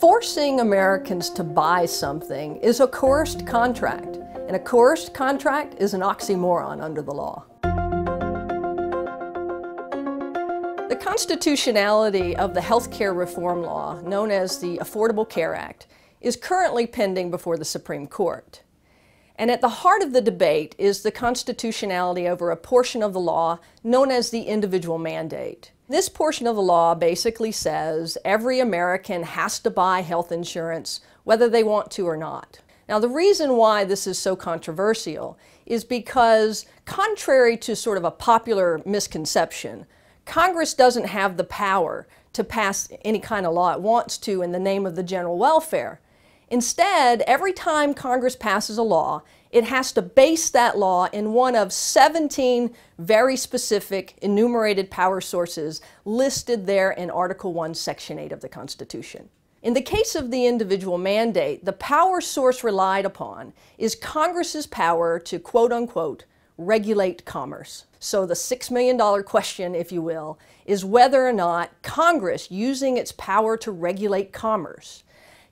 Forcing Americans to buy something is a coerced contract, and a coerced contract is an oxymoron under the law. The constitutionality of the health care reform law, known as the Affordable Care Act, is currently pending before the Supreme Court. And at the heart of the debate is the constitutionality over a portion of the law known as the individual mandate. This portion of the law basically says every American has to buy health insurance whether they want to or not. Now, the reason why this is so controversial is because, contrary to sort of a popular misconception, Congress doesn't have the power to pass any kind of law it wants to in the name of the general welfare. Instead, every time Congress passes a law, it has to base that law in one of 17 very specific enumerated power sources listed there in Article 1, Section 8 of the Constitution. In the case of the individual mandate, the power source relied upon is Congress's power to quote unquote regulate commerce. So the $6 million question, if you will, is whether or not Congress, using its power to regulate commerce,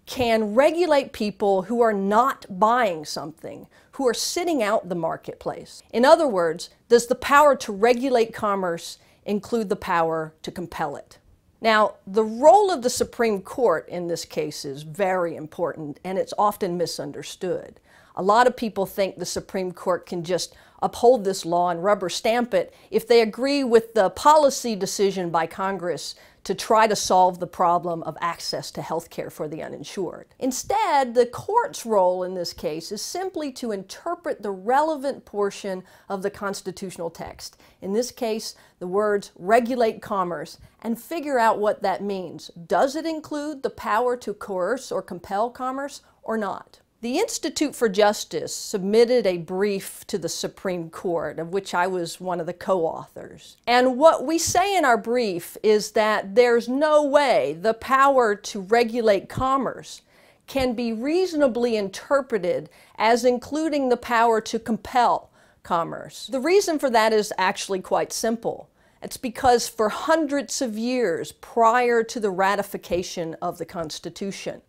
can regulate people who are not buying something, who are sitting out the marketplace. In other words, does the power to regulate commerce include the power to compel it? Now, the role of the Supreme Court in this case is very important and it's often misunderstood. A lot of people think the Supreme Court can just uphold this law and rubber stamp it if they agree with the policy decision by Congress to try to solve the problem of access to health care for the uninsured. Instead, the court's role in this case is simply to interpret the relevant portion of the constitutional text. In this case, the words regulate commerce and figure out what that means. Does it include the power to coerce or compel commerce or not? The Institute for Justice submitted a brief to the Supreme Court, of which I was one of the co authors. And what we say in our brief is that there's no way the power to regulate commerce can be reasonably interpreted as including the power to compel commerce. The reason for that is actually quite simple. It's because for hundreds of years prior to the ratification of the Constitution,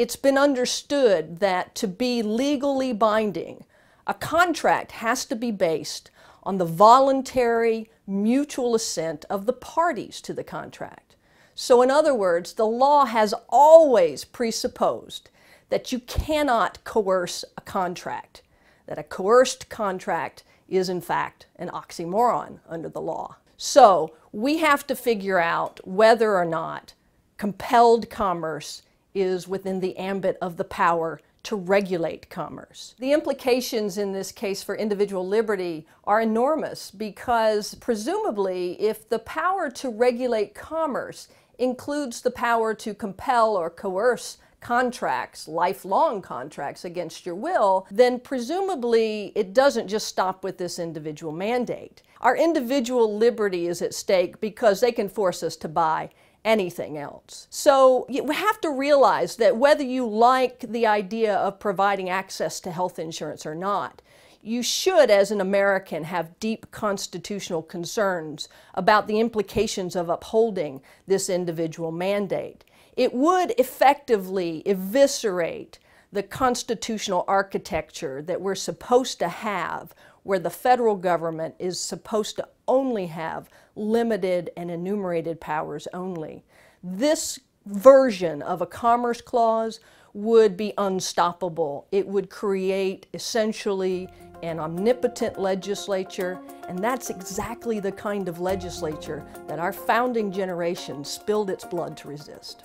it's been understood that to be legally binding, a contract has to be based on the voluntary mutual assent of the parties to the contract. So, in other words, the law has always presupposed that you cannot coerce a contract, that a coerced contract is, in fact, an oxymoron under the law. So, we have to figure out whether or not compelled commerce is within the ambit of the power to regulate commerce. The implications in this case for individual liberty are enormous because, presumably, if the power to regulate commerce includes the power to compel or coerce contracts, lifelong contracts against your will, then presumably it doesn't just stop with this individual mandate. Our individual liberty is at stake because they can force us to buy anything else. So you have to realize that whether you like the idea of providing access to health insurance or not, you should, as an American, have deep constitutional concerns about the implications of upholding this individual mandate. It would effectively eviscerate the constitutional architecture that we're supposed to have, where the federal government is supposed to only have limited and enumerated powers only. This version of a commerce clause would be unstoppable. It would create essentially an omnipotent legislature, and that's exactly the kind of legislature that our founding generation spilled its blood to resist.